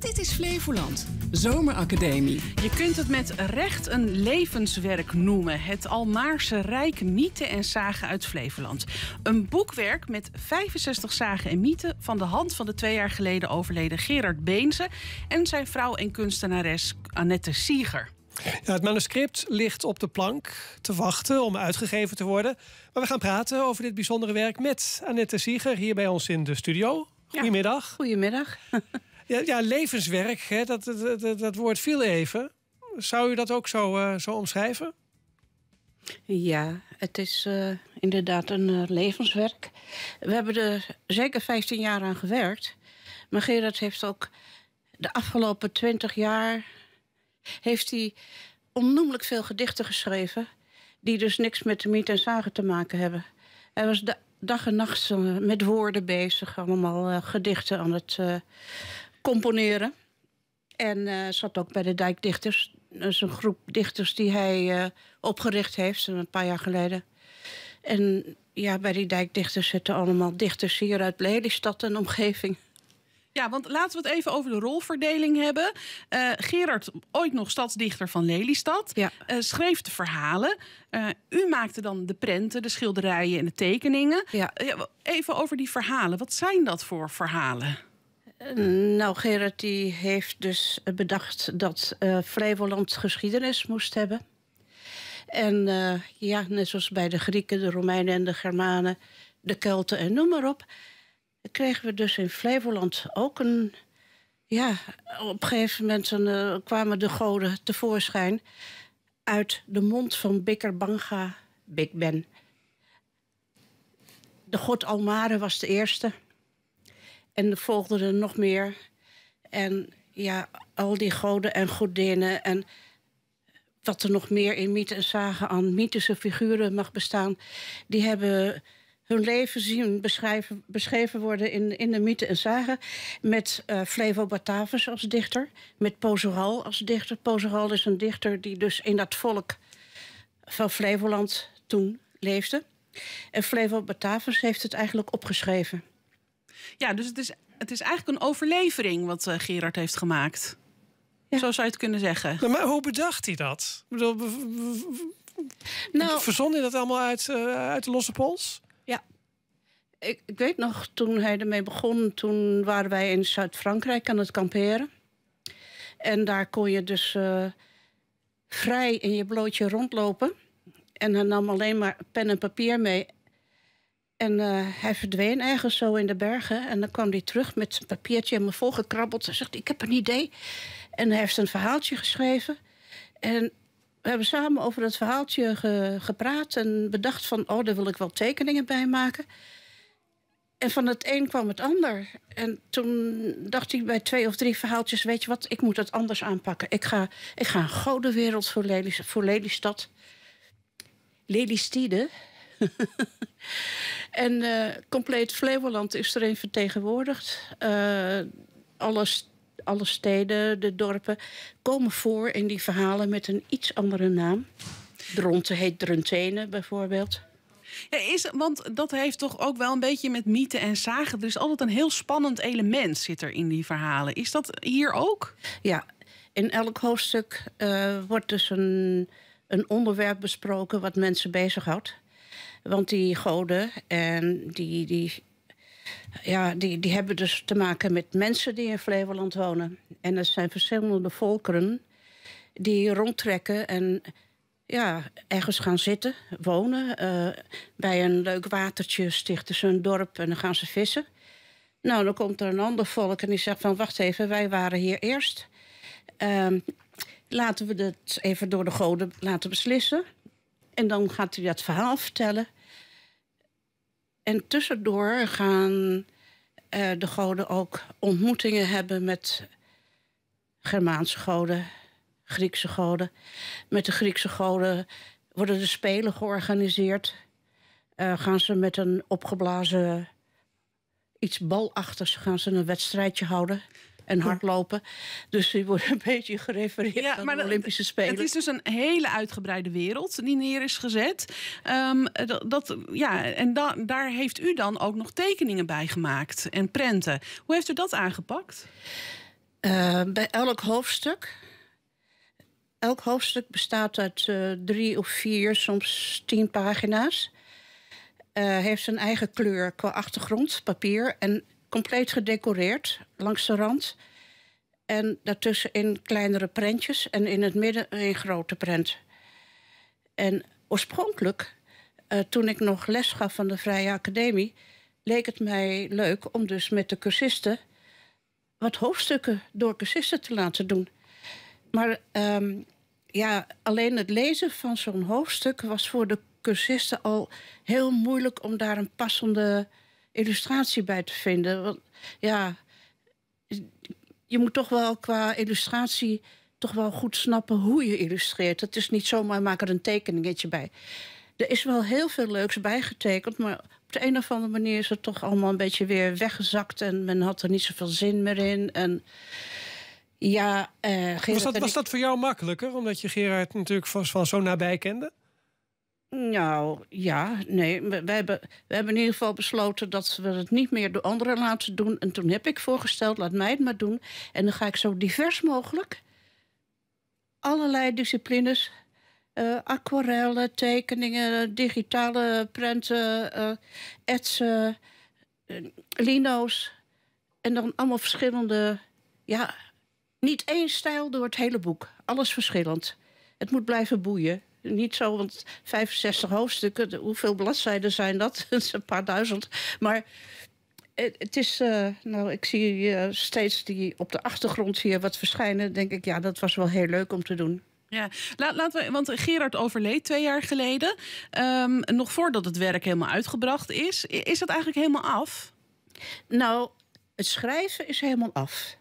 Dit is Flevoland, Zomeracademie. Je kunt het met recht een levenswerk noemen. Het Almaarse Rijk Mythen en Zagen uit Flevoland. Een boekwerk met 65 zagen en mythen... van de hand van de twee jaar geleden overleden Gerard Beense... en zijn vrouw en kunstenares Annette Sieger. Ja, het manuscript ligt op de plank te wachten om uitgegeven te worden. Maar we gaan praten over dit bijzondere werk met Annette Sieger... hier bij ons in de studio. Goedemiddag. goedemiddag. Ja, ja levenswerk, hè, dat, dat, dat, woord viel even. Zou u dat ook zo, eh, zo omschrijven? Ja, het is eh, inderdaad een eh, levenswerk. We hebben er zeker 15 jaar aan gewerkt. Maar Gerard heeft ook de afgelopen 20 jaar... heeft hij onnoemelijk veel gedichten geschreven... die dus niks met de miet en zagen te maken hebben. Hij was dag en nacht met woorden bezig. Allemaal gedichten aan het componeren. En eh, zat ook bij de Dijkdichters. Dat is een groep dichters die hij eh, opgericht heeft, een paar jaar geleden. En ja, bij die dijkdichters zitten allemaal dichters hier uit Lelystad en omgeving. Ja, want laten we het even over de rolverdeling hebben. Uh, Gerard, ooit nog stadsdichter van Lelystad, schreef de verhalen. u maakte dan de prenten, de schilderijen en de tekeningen. Ja. even over die verhalen. Wat zijn dat voor verhalen? Eh, nou, Gerard die heeft dus bedacht dat eh, Flevoland geschiedenis moest hebben. En eh, ja, net zoals bij de Grieken, de Romeinen en de Germanen, de Kelten en noem maar op... kregen we dus in Flevoland ook een... Ja, op een gegeven moment kwamen de goden tevoorschijn... uit de mond van Bikker Banga, Big Ben. De god Almare was de eerste... En er volgden er nog meer. En ja, al die goden en godinnen en wat er nog meer in mythe en zagen aan mythische figuren mag bestaan, die hebben hun leven zien beschrijven, beschreven worden in, in de mythe en zagen. Met uh, Flevo Batavus als dichter, met Pozeral als dichter. Pozeral is een dichter die dus in dat volk van Flevoland toen leefde. En Flevo Batavus heeft het eigenlijk opgeschreven. Ja, dus het is, het is eigenlijk een overlevering wat eh, Gerard heeft gemaakt. Zo zou je het kunnen zeggen. Nou, maar hoe bedacht hij dat? Ik bedoel, nou- verzon hij dat allemaal uit, eh, uit de losse pols? Ja. Ik, ik weet nog, toen hij ermee begon, toen waren wij in Zuid-Frankrijk aan het kamperen. En daar kon je dus uh, vrij in je blootje rondlopen. En hij nam alleen maar pen en papier mee en eh, hij verdween ergens zo in de bergen. En dan kwam hij terug met zijn papiertje en me volgekrabbeld. Hij zegt, ik heb een idee. En hij heeft een verhaaltje geschreven. En we hebben samen over dat verhaaltje gepraat. En bedacht van, oh, daar wil ik wel tekeningen bij maken. En van het een kwam het ander. En toen dacht hij bij twee of drie verhaaltjes... weet je wat, ik moet het anders aanpakken. Ik ga, ik ga een godenwereld voor, voor Lelystad. Lelystide en eh, compleet Flevoland is erin vertegenwoordigd. Uh, alle, alle steden, de dorpen komen voor in die verhalen met een iets andere naam. Dronten heet Druntene bijvoorbeeld. Ja, is, want dat heeft toch ook wel een beetje met mythe en zagen. Er is altijd een heel spannend element zit er in die verhalen. Is dat hier ook? Ja, in elk hoofdstuk eh, wordt dus een, een onderwerp besproken wat mensen bezighoudt. Want die goden en die, die, ja, die, die hebben dus te maken met mensen die in Flevoland wonen. En er zijn verschillende volkeren die rondtrekken en ja, ergens gaan zitten, wonen. Eh, bij een leuk watertje stichten ze een dorp en dan gaan ze vissen. Nou, dan komt er een ander volk en die zegt van... wacht even, wij waren hier eerst. Ehm, laten we het even door de goden laten beslissen. En dan gaat hij dat verhaal vertellen. En tussendoor gaan eh, de goden ook ontmoetingen hebben met Germaanse goden, Griekse goden. Met de Griekse goden worden de spelen georganiseerd. Eh, gaan ze met een opgeblazen, iets balachtigs, gaan ze een wedstrijdje houden en hardlopen. Dus die worden een beetje gerefereerd aan de Olympische Spelen. Het is dus een hele uitgebreide wereld die neer is gezet. Ehm, dat, ja, en daar heeft u dan ook nog tekeningen bij gemaakt en prenten. Hoe heeft u dat aangepakt? Eh, bij elk hoofdstuk. Elk hoofdstuk bestaat uit eh, drie of vier, soms tien pagina's. Eh, heeft zijn eigen kleur qua achtergrond, papier. En compleet gedecoreerd langs de rand. En daartussen in kleinere prentjes en in het midden een grote prent. En oorspronkelijk, eh, toen ik nog les gaf van de Vrije Academie, leek het mij leuk om dus met de cursisten wat hoofdstukken door cursisten te laten doen. Maar ehm, ja, alleen het lezen van zo'n hoofdstuk was voor de cursisten al heel moeilijk om daar een passende illustratie bij te vinden. Want ja, je moet toch wel qua illustratie toch wel goed snappen hoe je illustreert. Het is niet zomaar maak er een tekeningetje bij. Er is wel heel veel leuks bijgetekend, maar op de een of andere manier is het toch allemaal een beetje weer weggezakt en men had er niet zoveel zin meer in. En ja, eh, was, dat, was dat voor jou makkelijker, omdat je Gerard natuurlijk van, van zo nabij kende? Nou, ja, nee. We, hebben, we hebben in ieder geval besloten dat we het niet meer door anderen laten doen. En toen heb ik voorgesteld, laat mij het maar doen. En dan ga ik zo divers mogelijk allerlei disciplines... Eh, aquarellen, tekeningen, digitale prenten, eh, etsen, eh, lino's. En dan allemaal verschillende... Ja, niet één stijl door het hele boek. Alles verschillend. Het moet blijven boeien niet zo, want 65 hoofdstukken, hoeveel bladzijden zijn dat? dat is een paar duizend. Maar het is, eh, nou, ik zie je eh, steeds die op de achtergrond hier wat verschijnen. Denk ik, ja, dat was wel heel leuk om te doen. Ja, laat, laten we, want Gerard overleed twee jaar geleden. Ehm, nog voordat het werk helemaal uitgebracht is. Is dat eigenlijk helemaal af? Nou, het schrijven is helemaal af.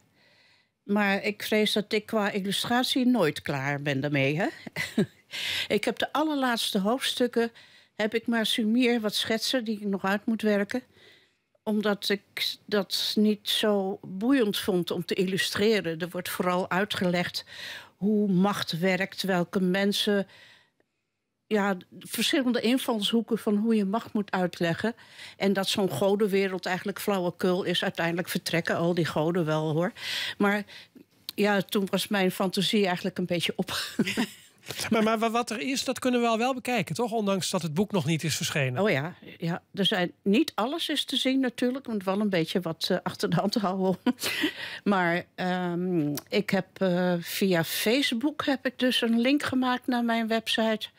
Maar ik vrees dat ik qua illustratie nooit klaar ben daarmee. Hè? Ik heb de allerlaatste hoofdstukken, heb ik maar sumier wat schetsen die ik nog uit moet werken omdat ik dat niet zo boeiend vond om te illustreren. Er wordt vooral uitgelegd hoe macht werkt, welke mensen. Ja, verschillende invalshoeken van hoe je macht moet uitleggen. En dat zo'n godenwereld eigenlijk flauwekul is. Uiteindelijk vertrekken al die goden wel hoor. Maar ja, toen was mijn fantasie eigenlijk een beetje op. Maar, maar wat er is, dat kunnen we al wel bekijken, toch? Ondanks dat het boek nog niet is verschenen. Oh ja, ja. Er zijn, niet alles is te zien natuurlijk. want wel een beetje wat eh, achter de hand houden. maar ehm, ik heb eh, via Facebook heb ik dus een link gemaakt naar mijn website.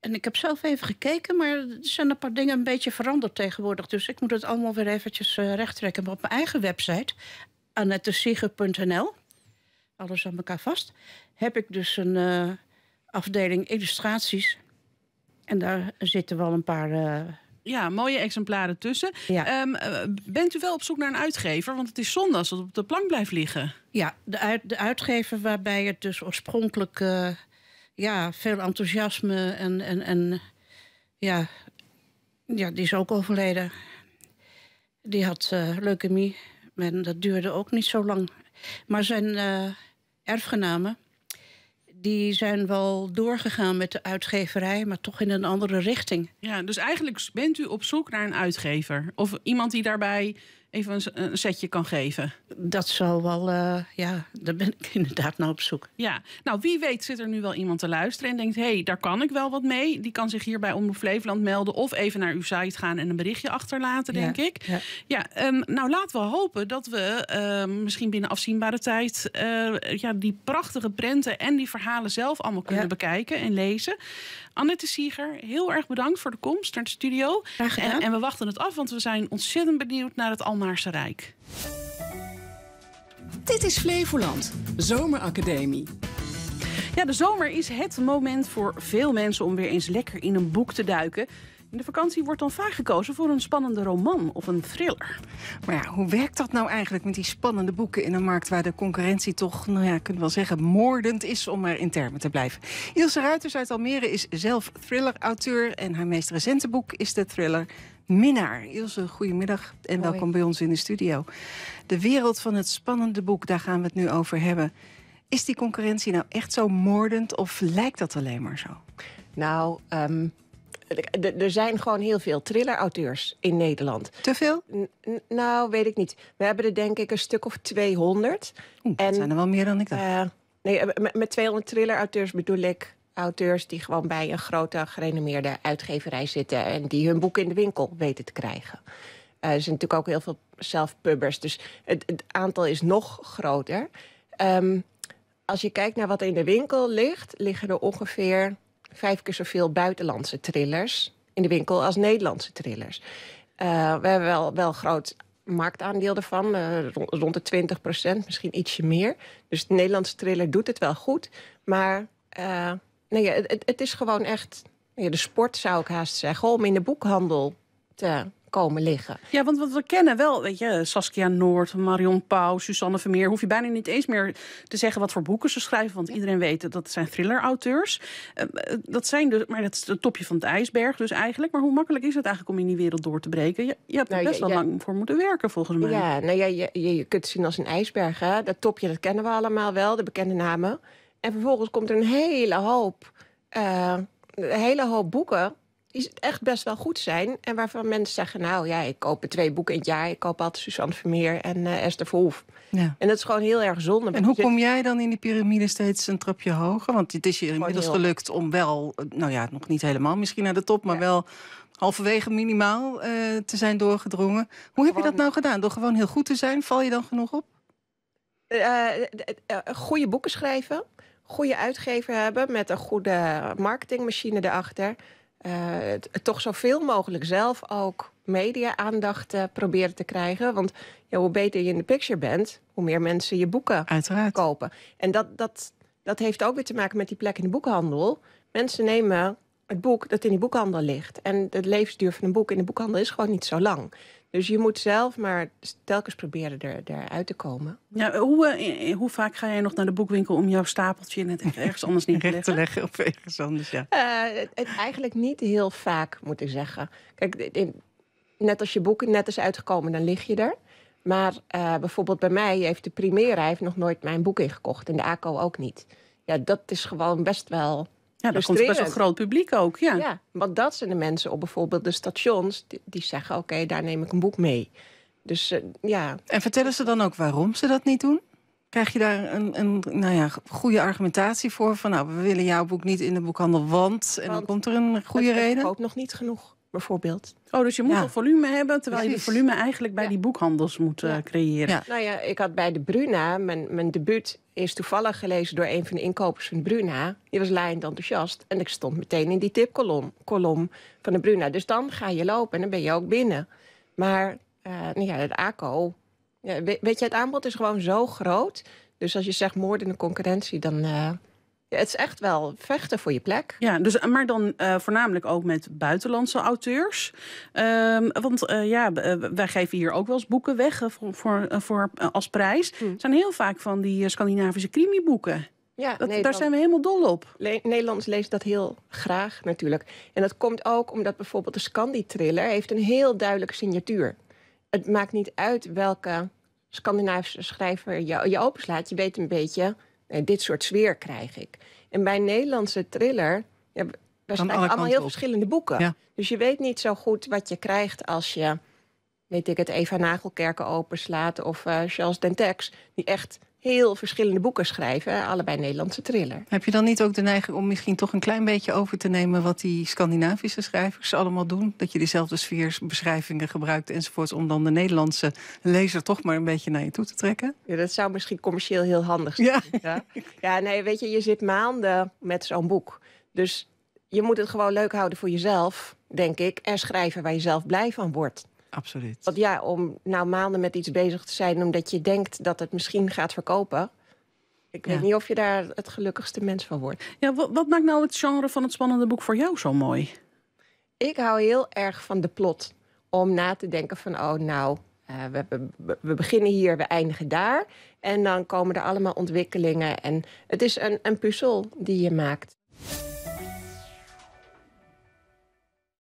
En ik heb zelf even gekeken, maar er zijn een paar dingen een beetje veranderd tegenwoordig. Dus ik moet het allemaal weer eventjes uh, rechttrekken. Maar op mijn eigen website, annettesieger.nl, alles aan elkaar vast, heb ik dus een, afdeling illustraties. En daar zitten wel een paar. Eh, ja, mooie exemplaren tussen. Ehm, eh, bent u wel op zoek naar een uitgever? Want het is zonde als het op de plank blijft liggen. Ja, de, de uitgever waarbij het dus oorspronkelijk eh, ja, veel enthousiasme en, en, en ja, ja, die is ook overleden. Die had uh, leukemie. En dat duurde ook niet zo lang. Maar zijn erfgenamen, die zijn wel doorgegaan met de uitgeverij, maar toch in een andere richting. Ja, dus eigenlijk bent u op zoek naar een uitgever of iemand die daarbij even een, setje kan geven. Dat zal wel, eh, ja, daar ben ik inderdaad naar op zoek. Ja, nou wie weet zit er nu wel iemand te luisteren en denkt... hé, hey, daar kan ik wel wat mee. Die kan zich hier bij Omroep Flevoland melden... of even naar uw site gaan en een berichtje achterlaten, denk ik. Ja, ja ehm, nou laten we hopen dat we ehm, misschien binnen afzienbare tijd... Eh, ja, die prachtige prenten en die verhalen zelf allemaal kunnen bekijken en lezen. Annette Sieger, heel erg bedankt voor de komst naar het studio. Graag en, en, we wachten het af, want we zijn ontzettend benieuwd naar het allemaal. Dit is Flevoland, Zomeracademie. Ja, de zomer is het moment voor veel mensen om weer eens lekker in een boek te duiken. In de vakantie wordt dan vaak gekozen voor een spannende roman of een thriller. Maar ja, hoe werkt dat nou eigenlijk met die spannende boeken in een markt waar de concurrentie toch, nou ja, kunnen kan wel zeggen, moordend is om maar in termen te blijven? Ilse Ruiters uit Almere is zelf thriller-auteur en haar meest recente boek is de thriller minnaar. Ilse, goedemiddag en welkom bij ons in de studio. De wereld van het spannende boek, daar gaan we het nu over hebben. Is die concurrentie nou echt zo moordend of lijkt dat alleen maar zo? Nou, ehm, er zijn gewoon heel veel thriller-auteurs in Nederland. Te veel? nou, weet ik niet. We hebben er denk ik een stuk of 200. dat zijn er wel meer dan ik dacht. Eh, nee, eh, met 200 thriller-auteurs bedoel ik auteurs die gewoon bij een grote gerenommeerde uitgeverij zitten en die hun boek in de winkel weten te krijgen. Uh, er zijn natuurlijk ook heel veel zelfpubbers, dus het, aantal is nog groter. Ehm, als je kijkt naar wat in de winkel ligt, liggen er ongeveer vijf keer zoveel buitenlandse thrillers in de winkel als Nederlandse thrillers. Eh, we hebben wel, wel groot marktaandeel ervan, eh, rond de 20 misschien ietsje meer. Dus de Nederlandse thriller doet het wel goed, maar nee, nou het, het is gewoon echt nou ja, de sport, zou ik haast zeggen, om in de boekhandel te komen liggen. Ja, want we kennen wel, weet je, Saskia Noord, Marion Pauw, Susanne Vermeer... hoef je bijna niet eens meer te zeggen wat voor boeken ze schrijven... want iedereen weet dat dat zijn thriller-auteurs. Eh, eh, dat zijn dus, maar dat is het topje van het ijsberg dus eigenlijk. Maar hoe makkelijk is het eigenlijk om in die wereld door te breken? Je, je hebt er nou, best wel lang voor moeten werken, volgens mij. Ja, nou ja, je, je, kunt het zien als een ijsberg, hè? Dat topje, dat kennen we allemaal wel, de bekende namen... En vervolgens komt er een hele hoop, eh, hele hoop boeken die echt best wel goed zijn. En waarvan mensen zeggen, nou ja, ik koop twee boeken in het jaar. Ik koop altijd Suzanne Vermeer en eh, Esther Verhoef. Ja. En dat is gewoon heel erg zonde. En hoe kom jij dan in die piramide steeds een trapje hoger? Want het is je inmiddels gelukt om wel, eh, nou ja, nog niet helemaal misschien naar de top... maar wel halverwege minimaal te zijn doorgedrongen. Hoe heb je dat nou gedaan? Door gewoon heel goed te zijn, val je dan genoeg op? Eh, eh, eh, goede boeken schrijven, goede uitgever hebben met een goede marketingmachine erachter. toch zoveel mogelijk zelf ook media-aandacht proberen te krijgen. Want hoe beter je in de picture bent, hoe meer mensen je boeken Uiteraard. kopen. En dat, dat, dat heeft ook weer te maken met die plek in de boekhandel. Mensen nemen het boek dat in die boekhandel ligt. En de levensduur van een boek in de boekhandel is gewoon niet zo lang. Dus je moet zelf maar telkens proberen er, eruit te komen. Ja, hoe, eh, hoe vaak ga jij nog naar de boekwinkel om jouw stapeltje net ergens anders neer te, te leggen? of ergens anders, ja. Eh, het, eigenlijk niet heel vaak, moet ik zeggen. Kijk, net als je boek net is uitgekomen, dan lig je er. Maar eh, bijvoorbeeld bij mij heeft de Primera heeft nog nooit mijn boek ingekocht. En de ACO ook niet. Ja, dat is gewoon best wel ja, dat komt best een groot publiek ook. Ja. want dat zijn de mensen op bijvoorbeeld de stations die, zeggen: Oké, daar neem ik een boek mee. Dus eh, ja. En vertellen ze dan ook waarom ze dat niet doen? Krijg je daar een, een nou ja, goede argumentatie voor? Van nou, we willen jouw boek niet in de boekhandel, want. En dan komt er een goede reden. ook nog niet genoeg bijvoorbeeld. Oh, dus je moet al volume hebben, terwijl je de volume eigenlijk bij die boekhandels moet eh, creëren. Nou ja, ik had bij de Bruna, mijn, mijn debuut, is toevallig gelezen door een van de inkopers van de Bruna. Die was laaiend enthousiast. En ik stond meteen in die tipkolom kolom van de Bruna. Dus dan ga je lopen en dan ben je ook binnen. Maar uh, ja, het ACO... weet, je, het aanbod is gewoon zo groot. Dus als je zegt moordende concurrentie, dan... Eh, het is echt wel vechten voor je plek. Ja, dus, eh, maar dan eh, voornamelijk ook met buitenlandse auteurs. Ehm, want eh, ja, wij geven hier ook wel eens boeken weg voor, voor, als prijs. Het hmm. zijn heel vaak van die Scandinavische crimiboeken. Ja, daar zijn we helemaal dol op. Nederlands leest dat heel graag natuurlijk. En dat komt ook omdat bijvoorbeeld de Scandi-thriller... heeft een heel duidelijke signatuur. Het maakt niet uit welke Scandinavische schrijver je, je openslaat. Je weet een beetje eh, dit soort sfeer krijg ik. En bij Nederlandse thriller, ja, zijn allemaal heel verschillende boeken. Dus je weet niet zo goed wat je krijgt als je weet ik het, Eva Nagelkerken openslaat of uh, Charles Dentex, die echt heel verschillende boeken schrijven, allebei Nederlandse thriller. Heb je dan niet ook de neiging om misschien toch een klein beetje over te nemen wat die Scandinavische schrijvers allemaal doen? Dat je dezelfde sfeersbeschrijvingen gebruikt enzovoorts, om dan de Nederlandse lezer toch maar een beetje naar je toe te trekken? Ja, dat zou misschien commercieel heel handig zijn. ja. ja nee, weet je, je zit maanden met zo'n boek. Dus je moet het gewoon leuk houden voor jezelf, denk ik, en schrijven waar je zelf blij van wordt. Absoluut. Want ja, om nou maanden met iets bezig te zijn... omdat je denkt dat het misschien gaat verkopen... Ik weet niet of je daar het gelukkigste mens van wordt. Ja, wat, maakt nou het genre van het spannende boek voor jou zo mooi? Ik hou heel erg van de plot. Om na te denken van, oh nou, eh, we, we, beginnen hier, we eindigen daar. En dan komen er allemaal ontwikkelingen. En het is een, een puzzel die je maakt.